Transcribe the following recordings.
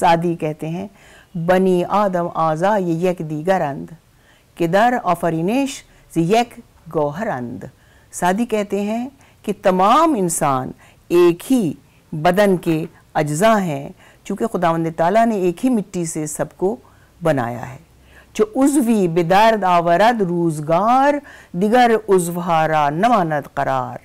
सादी कहते हैं बनी आदम आज़ा ये यक दीगरंद किदर ऑफरिनेश यक अंद सादी कहते हैं कि तमाम इंसान एक ही बदन के अज्जा हैं चूँकि खुदावंद ताली ने एक ही मिट्टी से सबको बनाया है जो उजवी बेदर्द आवरद रोज़गार दिगर उजहारा नमानत करार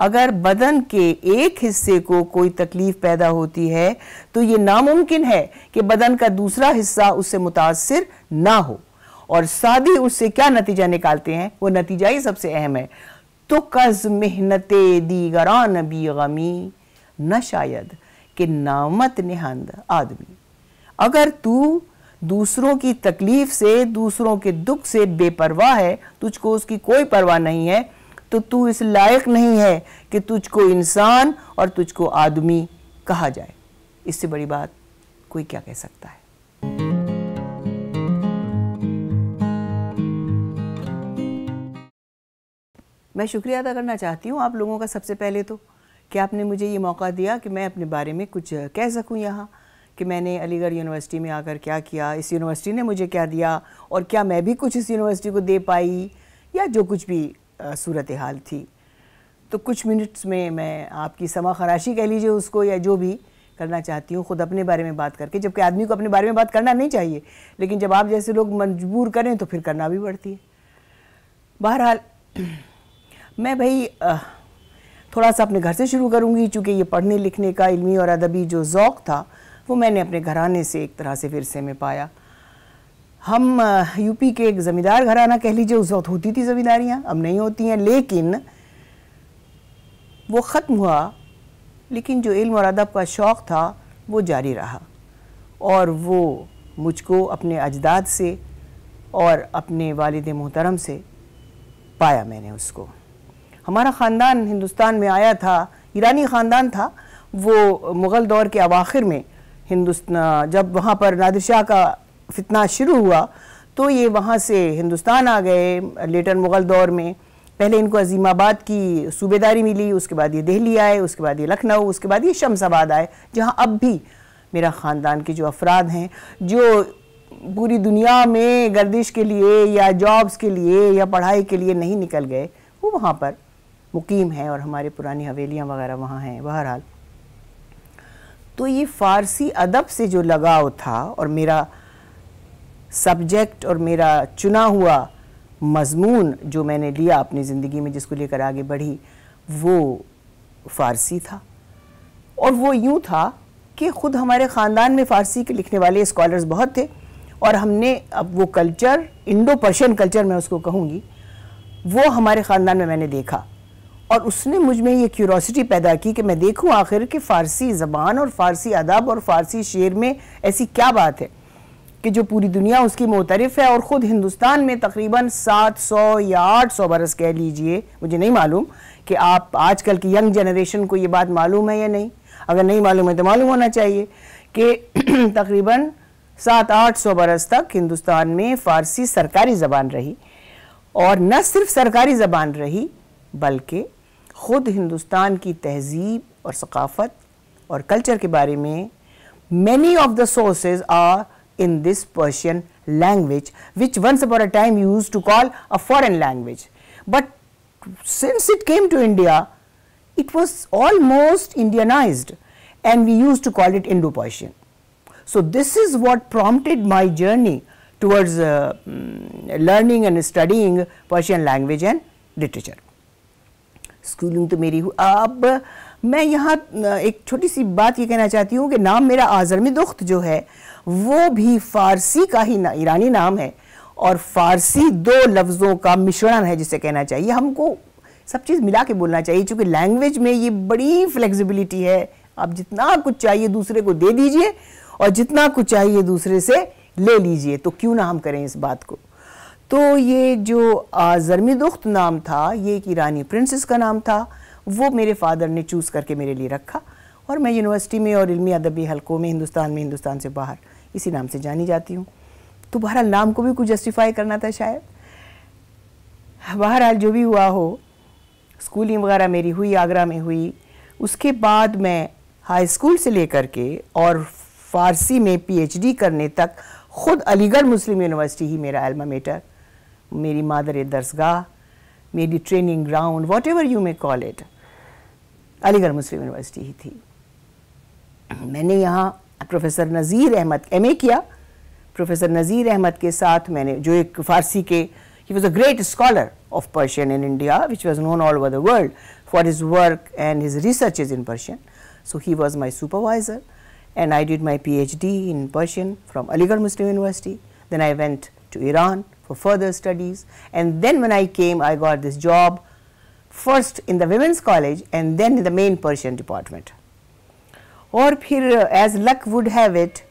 अगर बदन के एक हिस्से को कोई तकलीफ पैदा होती है तो ये नामुमकिन है कि बदन का दूसरा हिस्सा उससे मुतासर ना हो और शादी उससे क्या नतीजा निकालते हैं वो नतीजा ही सबसे अहम है तो कज मेहनत दीगरान गमी न शायद कि नामत निहंद आदमी अगर तू दूसरों की तकलीफ से दूसरों के दुख से बेपरवाह है तुझको उसकी कोई परवाह नहीं है तो तू इस लायक नहीं है कि तुझको इंसान और तुझको आदमी कहा जाए इससे बड़ी बात कोई क्या कह सकता है मैं शुक्रिया अदा करना चाहती हूँ आप लोगों का सबसे पहले तो कि आपने मुझे ये मौका दिया कि मैं अपने बारे में कुछ कह सकूँ यहाँ कि मैंने अलीगढ़ यूनिवर्सिटी में आकर क्या किया इस यूनिवर्सिटी ने मुझे क्या दिया और क्या मैं भी कुछ इस यूनिवर्सिटी को दे पाई या जो कुछ भी सूरत हाल थी तो कुछ मिनट्स में मैं आपकी समा खराशी कह लीजिए उसको या जो भी करना चाहती हूँ खुद अपने बारे में बात करके जबकि आदमी को अपने बारे में बात करना नहीं चाहिए लेकिन जब आप जैसे लोग मजबूर करें तो फिर करना भी पड़ती है बहरहाल मैं भाई थोड़ा सा अपने घर से शुरू करूँगी चूँकि ये पढ़ने लिखने का इलमी और अदबी जो ओक़ था वो मैंने अपने घराने से एक तरह से फिर से में पाया हम यूपी के एक ज़मींदार घराना कह लीजिए उस वक्त होती थी ज़मींदारियाँ अब नहीं होती हैं लेकिन वो ख़त्म हुआ लेकिन जो इल्म और अदब का शौक़ था वो जारी रहा और वो मुझको अपने अजदाद से और अपने वालद मोहतरम से पाया मैंने उसको हमारा ख़ानदान हिंदुस्तान में आया था ईरानी ख़ानदान था वो मुग़ल दौर के अवाखिर में हिंदुस्तान जब वहाँ पर नादिर शाह का फितना शुरू हुआ तो ये वहाँ से हिंदुस्तान आ गए लेटर मुग़ल दौर में पहले इनको अजीमाबाद की सूबेदारी मिली उसके बाद ये दिल्ली आए उसके बाद ये लखनऊ उसके बाद ये शमसाबाद आए जहाँ अब भी मेरा ख़ानदान के जो अफराद हैं जो पूरी दुनिया में गर्दिश के लिए या जॉब्स के लिए या पढ़ाई के लिए नहीं निकल गए वो वहाँ पर मुकीम हैं और हमारे पुरानी हवेलियाँ वगैरह वहाँ हैं बहरहाल तो ये फ़ारसी अदब से जो लगाव था और मेरा सब्जेक्ट और मेरा चुना हुआ मजमून जो मैंने लिया अपनी ज़िंदगी में जिसको लेकर आगे बढ़ी वो फ़ारसी था और वो यूँ था कि ख़ुद हमारे ख़ानदान में फ़ारसी के लिखने वाले स्कॉलर्स बहुत थे और हमने अब वो कल्चर इंडो पर्शियन कल्चर मैं उसको कहूँगी वो हमारे ख़ानदान में मैंने देखा और उसने मुझ में ये क्यूरोसिटी पैदा की कि मैं देखूँ आखिर कि फ़ारसी ज़बान और फ़ारसी अदब और फ़ारसी शेर में ऐसी क्या बात है कि जो पूरी दुनिया उसकी मोतरफ है और ख़ुद हिंदुस्तान में तकरीबन 700 या 800 बरस कह लीजिए मुझे नहीं मालूम कि आप आजकल की यंग जनरेशन को ये बात मालूम है या नहीं अगर नहीं मालूम है तो मालूम होना चाहिए कि तकरीबन सात आठ सौ बरस तक हिंदुस्तान में फ़ारसी सरकारी ज़बान रही और न सिर्फ सरकारी ज़बान रही बल्कि ख़ुद हिंदुस्तान की तहजीब और सकाफ़त और कल्चर के बारे में many of the sources are in this Persian language which once upon a time you used to call a foreign language. But since it came to India, it was almost Indianized and we used to call it Indo-Persian. So, this is what prompted my journey towards uh, mm, learning and studying Persian language and literature. Schooling to मेरी हुई Ab, मैं यहाँ एक छोटी सी बात ये कहना चाहती हूँ कि नाम मेरा आज़रमी दुख्त वो भी फारसी का ही ना ईरानी नाम है और फारसी दो लफ्ज़ों का मिश्रण है जिसे कहना चाहिए हमको सब चीज़ मिला के बोलना चाहिए क्योंकि लैंग्वेज में ये बड़ी फ्लेक्सिबिलिटी है आप जितना कुछ चाहिए दूसरे को दे दीजिए और जितना कुछ चाहिए दूसरे से ले लीजिए तो क्यों ना हम करें इस बात को तो ये जो जरमीदुख्त नाम था ये एक ईरानी प्रिंसेस का नाम था वो मेरे फादर ने चूज़ करके मेरे लिए रखा और मैं यूनिवर्सिटी में और इल्मी अदबी हलकों में हिंदुस्तान में हिंदुस्तान से बाहर इसी नाम से जानी जाती हूँ तो बहरहाल नाम को भी कुछ जस्टिफाई करना था शायद बहरहाल जो भी हुआ हो स्कूलिंग वगैरह मेरी हुई आगरा में हुई उसके बाद मैं हाई स्कूल से लेकर के और फारसी में पीएचडी करने तक ख़ुद अलीगढ़ मुस्लिम यूनिवर्सिटी ही मेरा एल्मा मेटर मेरी मादर दरसगाह मेरी training ground whatever you may call it Aligarh Muslim University ही थी मैंने यहाँ प्रोफेसर नज़ीर अहमद एम किया प्रोफेसर नज़ीर अहमद के साथ मैंने जो एक फ़ारसी के he was a great scholar of Persian in India which was known all over the world for his work and his research is in Persian so he was my supervisor and I did my PhD in Persian from Aligarh Muslim University. Then I went to Iran for further studies and then when I came I got this job first in the women's college and then in the main Persian department. Or, uh, as luck would have it,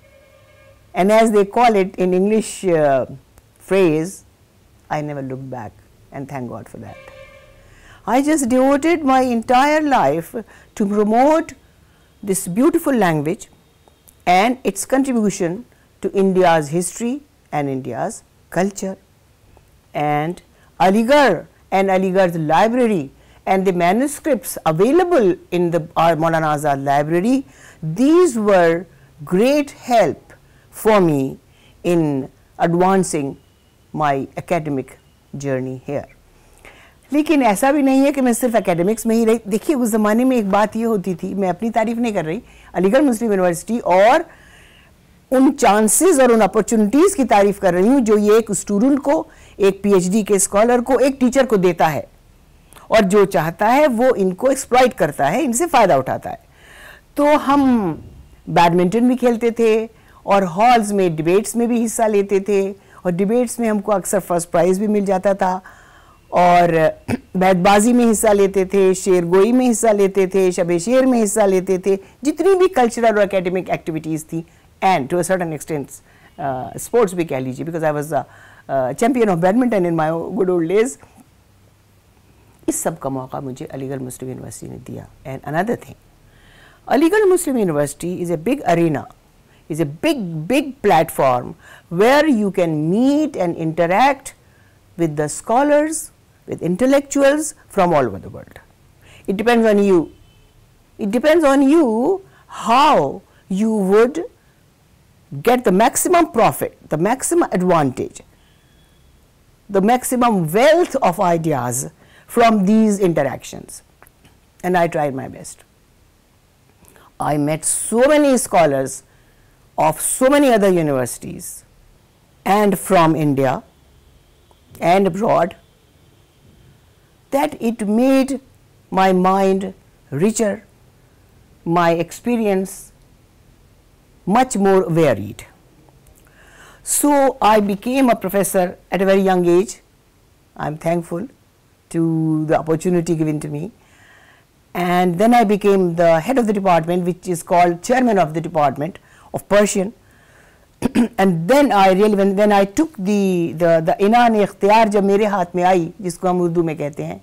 and as they call it in English uh, phrase, I never looked back and thank God for that. I just devoted my entire life to promote this beautiful language and its contribution to India's history and India's culture. And Aligarh and Aligarh's library and the manuscripts available in the Maulana Azad library These were great help for me in advancing my academic journey here. लेकिन ऐसा भी नहीं है कि मैं सिर्फ academics में ही रही देखिए उस ज़माने में एक बात ये होती थी मैं अपनी तारीफ नहीं कर रही अलीगढ़ मुस्लिम यूनिवर्सिटी और उन चांसेस और उन अपॉर्चुनिटीज़ की तारीफ कर रही हूँ जो ये एक स्टूडेंट को एक पीएचडी के स्कॉलर को एक टीचर को देता है और जो चाहता है वो इनको एक्सप्लॉइट करता है इनसे फ़ायदा उठाता है तो हम बैडमिंटन भी खेलते थे और हॉल्स में डिबेट्स में भी हिस्सा लेते थे और डिबेट्स में हमको अक्सर फर्स्ट प्राइज़ भी मिल जाता था और बैतबाजी में हिस्सा लेते थे शेर गोई में हिस्सा लेते थे शब शेर में हिस्सा लेते थे जितनी भी कल्चरल और एकेडमिक एक्टिविटीज़ थी and to a certain extent sports भी कह लीजिए because I was a champion of badminton in my good old days इस सब का मौका मुझे अलीगढ़ मुस्लिम यूनिवर्सिटी ने दिया and another thing Aligarh Muslim University is a big arena, is a big, big platform where you can meet and interact with the scholars, with intellectuals from all over the world. It depends on you. It depends on you how you would get the maximum profit, the maximum advantage, the maximum wealth of ideas from these interactions. And I tried my best. I met so many scholars of so many other universities and from India and abroad that it made my mind richer, my experience much more varied. So, I became a professor at a very young age. I am thankful to the opportunity given to me and then I became the head of the department which is called chairman of the department of Persian and then I really when, when I took the the, the इनान ikhtiyar jab mere haath mein aayi, jisko hum Urdu mein kehte hain,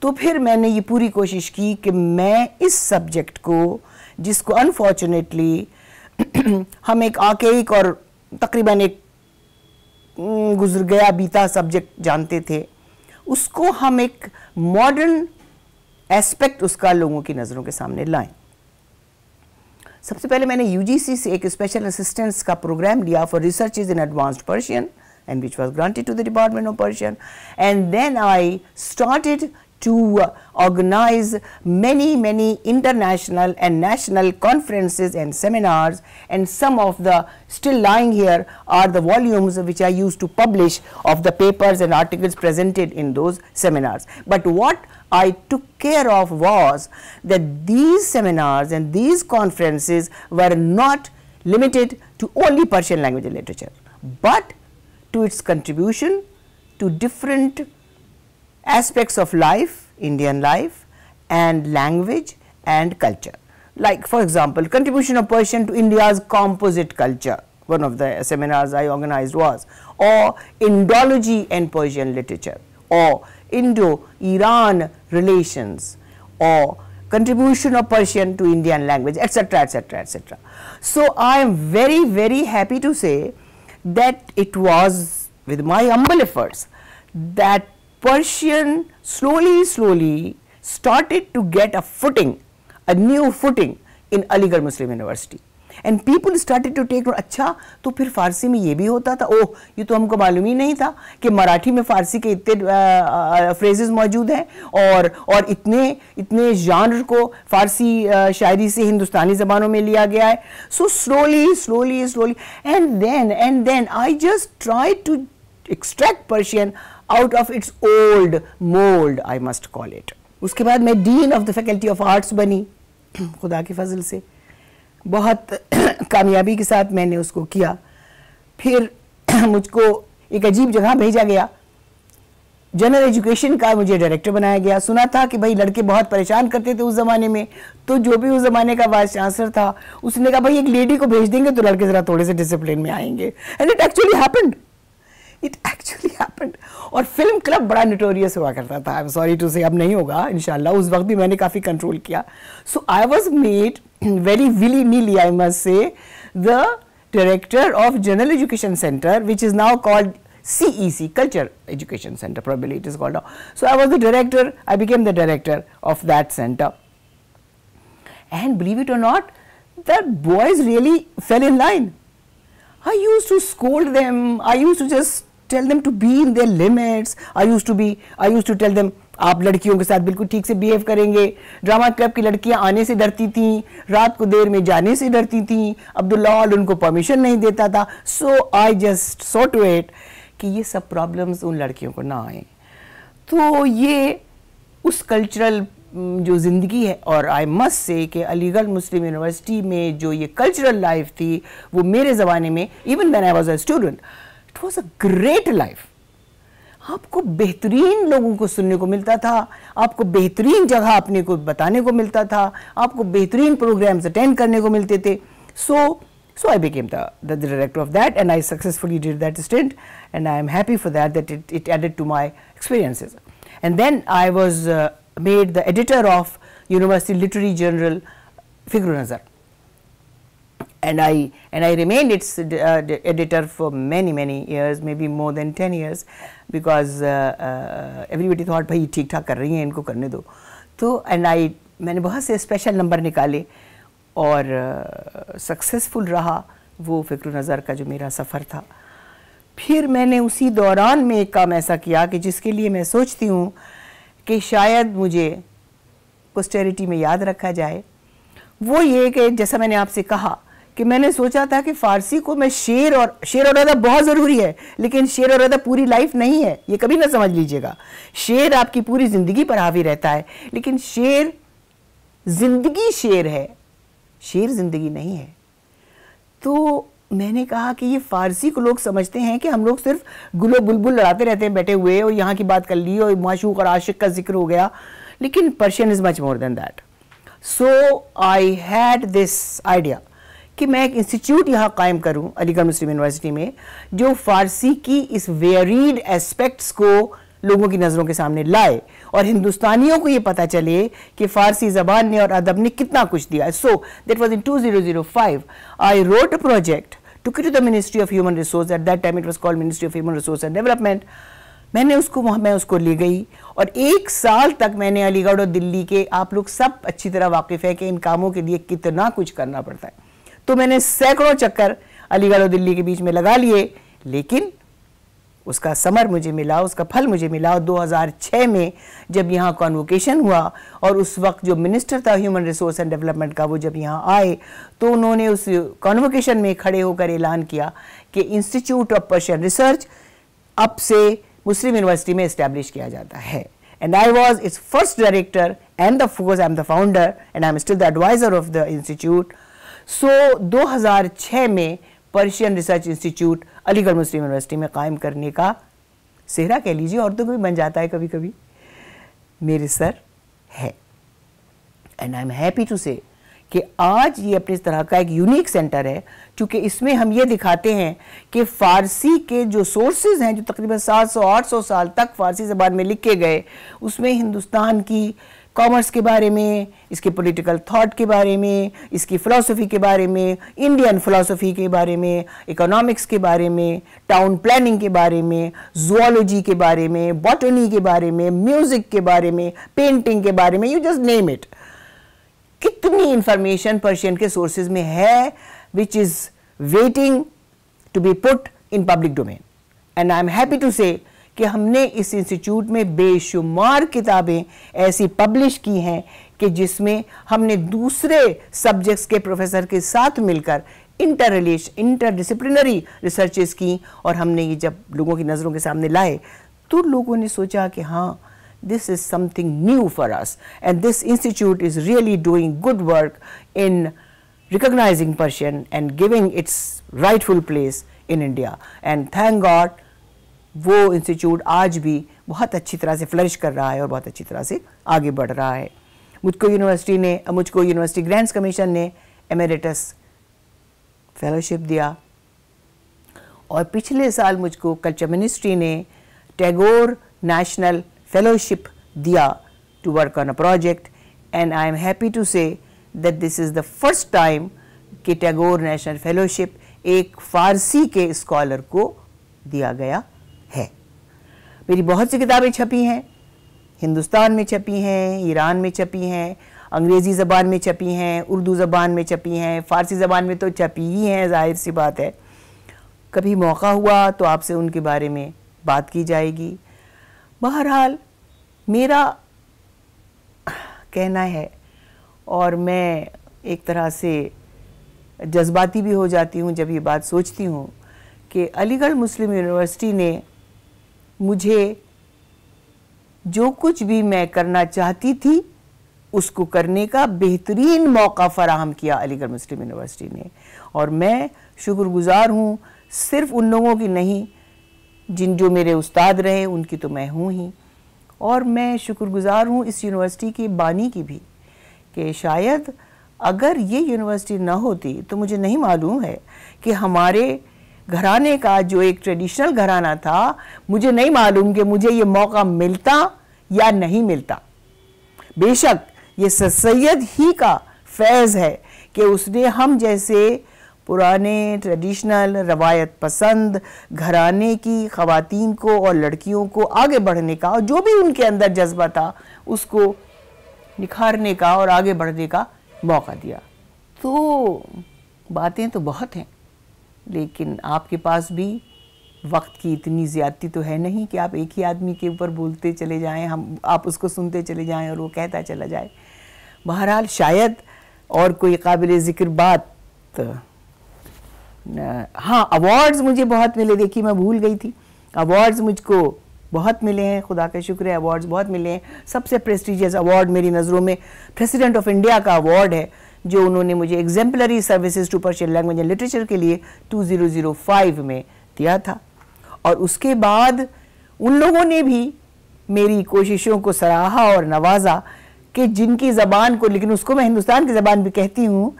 to phir maine ye puri koshish ki ki main is subject ko, jisko unfortunately हम एक आकेक और तकरीबन एक गुजर गया बीता subject जानते थे उसको हम एक मॉडर्न एस्पेक्ट उसका लोगों की नज़रों के सामने लाएं सबसे पहले मैंने यूजीसी से एक स्पेशल असिस्टेंस का प्रोग्राम लिया for research in advanced Persian and which was granted to the department of Persian and then I started to organize many, many international and national conferences and seminars and some of the still lying here are the volumes which I used to publish of the papers and articles presented in those seminars. But what I took care of was that these seminars and these conferences were not limited to only Persian language and literature, but to its contribution to different aspects of life, Indian life and language and culture. Like for example, contribution of Persian to India's composite culture, one of the seminars I organized was, or Indology and Persian literature, or Indo-Iran relations, or contribution of Persian to Indian language, etc., etc., etc. So, I am very, very happy to say that it was with my humble efforts that Persian slowly, slowly started to get a footing, a new footing in Aligarh Muslim University. And people started to take अच्छा तो फिर फारसी में ये भी होता था ओह ये तो हमको मालूम ही नहीं था कि मराठी में फारसी के इतने फ्रेजेस मौजूद हैं और और इतने इतने जानर को फारसी शायरी से हिंदुस्तानी ज़बानों में लिया गया है so slowly slowly slowly and then and then I just try to extract Persian out of its old mold I must call it उसके बाद मैं dean of the faculty of arts बनी खुदा की फजल से बहुत कामयाबी के साथ मैंने उसको किया फिर मुझको एक अजीब जगह भेजा गया जनरल एजुकेशन का मुझे डायरेक्टर बनाया गया सुना था कि भाई लड़के बहुत परेशान करते थे उस ज़माने में तो जो भी उस ज़माने का वाइस चांसलर था उसने कहा भाई एक लेडी को भेज देंगे तो लड़के ज़रा थोड़े से डिसिप्लिन में आएंगे and it actually happened it actually happened. और film club बड़ा notorious हुआ करता था आई एम सॉरी टू से अब नहीं होगा इन उस वक्त भी मैंने काफ़ी कंट्रोल किया I was made very very willy I must say, the director of General Education Center, which is now called CEC, Culture Education Center, probably it is called now. So, I was the director, I became the director of that center. And believe it or not, the boys really fell in line. I used to scold them, I used to just tell them to be in their limits I use to be I use to tell them आप लड़कियों के साथ बिल्कुल ठीक से behave करेंगे drama club की लड़कियां आने से डरती थीं रात को देर में जाने से डरती थीं अब्दुल्ला उनको परमिशन नहीं देता था so I just saw to it कि ये सब प्रॉब्लम्स उन लड़कियों को ना आए तो ये उस कल्चरल जो ज़िंदगी है और आई मस्ट से कि अलीगढ़ मुस्लिम यूनिवर्सिटी में जो ये कल्चरल लाइफ थी वो मेरे ज़माने में even man I was a student it was a great life आपको बेहतरीन लोगों को सुनने को मिलता था आपको बेहतरीन जगह अपने को बताने को मिलता था आपको बेहतरीन प्रोग्राम्स अटेंड करने को मिलते थे so so I became the director of that and I successfully did that stint and I am happy for that that it it added to my experiences and then I was made the editor of university literary journal Fikr Nazar and I and I remained its uh, editor for many many years, maybe more than ten years, because uh, uh, everybody thought "Bhai, ठीक ठाक कर रही हैं इनको करने दो तो and I मैंने बहुत से special नंबर निकाले और सक्सेसफुल uh, रहा वो फ़िक्र नज़र का जो मेरा सफ़र था फिर मैंने उसी दौरान में एक काम ऐसा किया कि जिसके लिए मैं सोचती हूँ कि शायद मुझे पोस्टेरिटी में याद रखा जाए वो ये कि जैसा मैंने आपसे कहा कि मैंने सोचा था कि फारसी को मैं शेर और शेर और अदा बहुत ज़रूरी है लेकिन शेर और अदा पूरी लाइफ नहीं है ये कभी ना समझ लीजिएगा शेर आपकी पूरी ज़िंदगी पर हावी रहता है लेकिन शेर ज़िंदगी शेर है शेर ज़िंदगी नहीं है तो मैंने कहा कि ये फारसी को लोग समझते हैं कि हम लोग सिर्फ गुलो बुलबुल लड़ाते रहते हैं बैठे हुए और यहाँ की बात कर ली और माशूक और आशिक का जिक्र हो गया लेकिन Persian is much more than that so I had this idea कि मैं एक इंस्टीट्यूट यहाँ कायम करूँ अलीगढ़ मुस्लिम यूनिवर्सिटी में जो फारसी की इस वेरीड एस्पेक्ट्स को लोगों की नज़रों के सामने लाए और हिंदुस्तानियों को ये पता चले कि फ़ारसी ज़बान ने और अदब ने कितना कुछ दिया so that was in two zero zero five I wrote a project to it the ministry of human resource at that time it was was ministry of human resource and development मैंने उसको वहाँ मैं उसको ले गई और एक साल तक मैंने अलीगढ़ और दिल्ली के आप लोग सब अच्छी तरह वाकिफ़ है कि इन कामों के लिए कितना कुछ करना पड़ता है तो मैंने सैकड़ों चक्कर अलीगढ़ और दिल्ली के बीच में लगा लिए लेकिन उसका समर मुझे मिला उसका फल मुझे मिला 2006 में जब यहाँ कॉन्वोकेशन हुआ और उस वक्त जो मिनिस्टर था ह्यूमन रिसोर्स एंड डेवलपमेंट का वो जब यहाँ आए तो उन्होंने उस कॉन्वोकेशन में खड़े होकर ऐलान किया कि इंस्टीट्यूट ऑफ पर्शियन रिसर्च अब से मुस्लिम यूनिवर्सिटी में इस्टेब्लिश किया जाता है and I was its first director and the force I am the founder and I am still the adviser of the institute so हजार 2006 में Persian research institute Aligarh Muslim university में कायम करने का सेहरा कह लीजिए और तो भी बन जाता है कभी कभी मेरे सर है and I am happy to say कि आज ये अपने तरह का एक यूनिक सेंटर है क्योंकि इसमें हम ये दिखाते हैं कि फ़ारसी के जो सोर्सेज हैं जो तकरीबन 700-800 साल तक फ़ारसी ज़बान में लिखे गए उसमें हिंदुस्तान की कॉमर्स के बारे में इसके पॉलिटिकल थॉट के बारे में इसकी फ़िलासफ़ी के बारे में इंडियन फ़िलासफ़ी के बारे में इकोनॉमिक्स के बारे में टाउन प्लानिंग के बारे में जोलॉजी के बारे में बॉटनी के बारे में म्यूज़िक के बारे में पेंटिंग के बारे में यू जस्ट नेम इट कितनी इंफॉर्मेशन पर्शियन के सोर्सेज में है which is waiting to be put in public domain and I am happy to say कि हमने इस इंस्टीट्यूट में बेशुमार किताबें ऐसी पब्लिश की हैं कि जिसमें हमने दूसरे सब्जेक्ट्स के प्रोफेसर के साथ मिलकर इंटर रिलेश इंटर डिसिप्लिनरी रिसर्चेस की और हमने ये जब लोगों की नज़रों के सामने लाए तो लोगों ने सोचा कि हाँ this is something new for us and this institute is really doing good work in recognising Persian and giving its rightful place in India and thank God वो इंस्टीट्यूट आज भी बहुत अच्छी तरह से फ्लरिश कर रहा है और बहुत अच्छी तरह से आगे बढ़ रहा है मुझको यूनिवर्सिटी ने मुझको यूनिवर्सिटी ग्रांट्स कमीशन ने एमेरेटस फेलोशिप दिया और पिछले साल मुझको कल्चर मिनिस्ट्री ने टैगोर नेशनल फेलोशिप दिया to work on a project and I am happy to say that this is the first time कि टैगोर नेशनल फेलोशिप एक फ़ारसी के स्कॉलर को दिया गया है मेरी बहुत सी किताबें छपी हैं हिंदुस्तान में छपी हैं ईरान में छपी हैं अंग्रेज़ी ज़बान में छपी हैं उर्दू ज़बान में छपी हैं फ़ारसी ज़बान में तो छपी ही हैं जाहिर सी बात है कभी मौका हुआ तो आपसे उनके बारे में बात की जाएगी बहरहाल मेरा कहना है और मैं एक तरह से जज्बाती भी हो जाती हूँ जब ये बात सोचती हूँ कि अलीगढ़ मुस्लिम यूनिवर्सिटी ने मुझे जो कुछ भी मैं करना चाहती थी उसको करने का बेहतरीन मौका फराहम किया अलीगढ़ मुस्लिम यूनिवर्सिटी ने और मैं शुक्रगुजार हूँ सिर्फ उन लोगों की नहीं जिन जो मेरे उस्ताद रहे उनकी तो मैं हूँ ही और मैं शुक्रगुजार हूँ इस यूनिवर्सिटी की बानी की भी कि शायद अगर ये यूनिवर्सिटी ना होती तो मुझे नहीं मालूम है कि हमारे घराने का जो एक ट्रेडिशनल घराना था मुझे नहीं मालूम कि मुझे ये मौका मिलता या नहीं मिलता बेशक ये सैयद ही का फैज़ है कि उसने हम जैसे पुराने ट्रेडिशनल रवायत पसंद घराने की ख़वातीन को और लड़कियों को आगे बढ़ने का और जो भी उनके अंदर जज्बा था उसको निखारने का और आगे बढ़ने का मौका दिया तो बातें तो बहुत हैं लेकिन आपके पास भी वक्त की इतनी ज़्यादती तो है नहीं कि आप एक ही आदमी के ऊपर बोलते चले जाएं हम आप उसको सुनते चले जाएं और वो कहता चला जाए बहरहाल शायद और कोई काबिल ज़िक्र बात हाँ अवार्ड्स मुझे बहुत मिले देखिए मैं भूल गई थी अवार्ड्स मुझको बहुत मिले हैं खुदा का शुक्र है अवार्ड्स बहुत मिले हैं सबसे प्रेस्टिजियस अवार्ड मेरी नज़रों में प्रेसिडेंट ऑफ इंडिया का अवार्ड है जो उन्होंने मुझे exemplary services to Persian language and literature के लिए 2005 में दिया था और उसके बाद उन लोगों ने भी मेरी कोशिशों को सराहा और नवाजा कि जिनकी ज़बान को लेकिन उसको मैं हिंदुस्तान की ज़बान भी कहती हूँ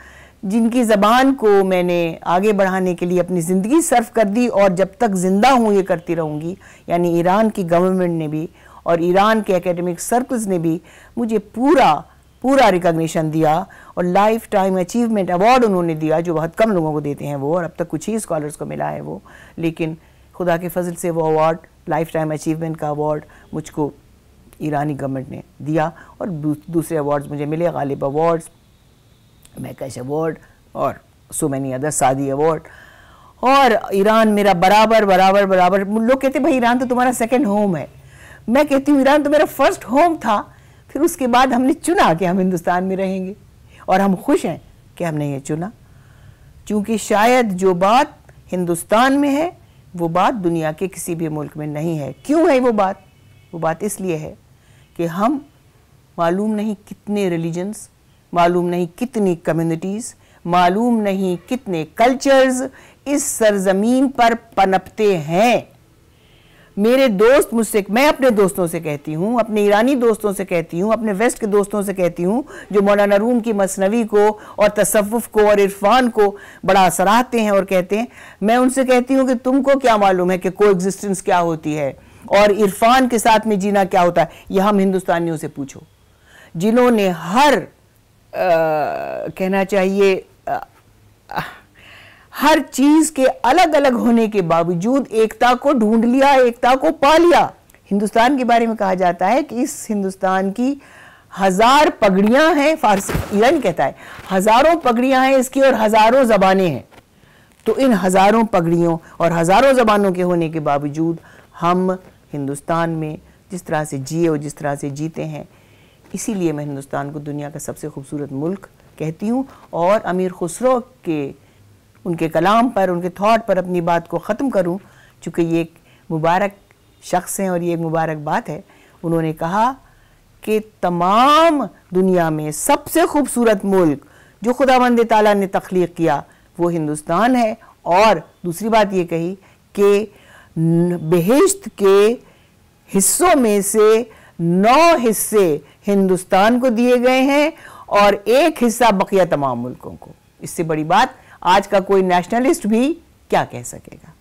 जिनकी ज़बान को मैंने आगे बढ़ाने के लिए अपनी ज़िंदगी सर्व कर दी और जब तक ज़िंदा हूँ ये करती रहूँगी यानी ईरान की गवर्नमेंट ने भी और ईरान के एकेडमिक सर्कल्स ने भी मुझे पूरा पूरा रिकॉग्निशन दिया और लाइफ टाइम अचीवमेंट अवार्ड उन्होंने दिया जो बहुत कम लोगों को देते हैं वो और अब तक कुछ ही स्कॉलर्स को मिला है वो लेकिन खुदा के फजल से वो अवार्ड लाइफ टाइम अचीवमेंट का अवार्ड मुझको ईरानी गवर्नमेंट ने दिया और दूसरे अवार्ड्स मुझे मिले गालिब अवार्ड्स मैकश अवार्ड और so many other Saadi award और ईरान मेरा बराबर बराबर बराबर लोग कहते भाई ईरान तो तुम्हारा सेकेंड होम है मैं कहती हूँ ईरान तो मेरा फर्स्ट होम था फिर उसके बाद हमने चुना कि हम हिंदुस्तान में रहेंगे और हम खुश हैं कि हमने ये चुना क्योंकि शायद जो बात हिंदुस्तान में है वो बात दुनिया के किसी भी मुल्क में नहीं है क्यों है वो बात वो बात इसलिए है कि हम मालूम नहीं कितने रिलीजन्स मालूम नहीं कितनी कम्युनिटीज़ मालूम नहीं कितने कल्चर्स इस सरजमीन पर पनपते हैं मेरे दोस्त मुझसे मैं अपने दोस्तों से कहती हूँ अपने ईरानी दोस्तों से कहती हूँ अपने वेस्ट के दोस्तों से कहती हूँ जो मौलाना रूम की मसनवी को और तसवुफ़ को और इरफान को बड़ा सराहते हैं और कहते हैं मैं उनसे कहती हूँ कि तुमको क्या मालूम है कि को एग्जिस्टेंस क्या होती है और इरफान के साथ में जीना क्या होता है यह हम हिंदुस्तानियों से पूछो जिन्होंने हर आ, कहना चाहिए आ, आ, हर चीज के अलग अलग होने के बावजूद एकता को ढूंढ लिया एकता को पा लिया हिंदुस्तान के बारे में कहा जाता है कि इस हिंदुस्तान की हजार पगड़ियां हैं फारसी ईरान कहता है हजारों पगड़ियां हैं इसकी और हजारों जबाने हैं तो इन हजारों पगड़ियों और हजारों जबानों के होने के बावजूद हम हिंदुस्तान में जिस तरह से जिए और जिस तरह से जीते हैं इसीलिए मैं हिंदुस्तान को दुनिया का सबसे खूबसूरत मुल्क कहती हूँ और अमीर खुसरो के उनके कलाम पर उनके थाट पर अपनी बात को ख़त्म करूं चूँकि ये एक मुबारक शख्स हैं और ये एक मुबारक बात है उन्होंने कहा कि तमाम दुनिया में सबसे खूबसूरत मुल्क जो मंद ताला ने तख्लीक किया वो हिंदुस्तान है और दूसरी बात ये कही कि बहिश्त के हिस्सों में से नौ हिस्से हिंदुस्तान को दिए गए हैं और एक हिस्सा बकिया तमाम मुल्कों को इससे बड़ी बात आज का कोई नेशनलिस्ट भी क्या कह सकेगा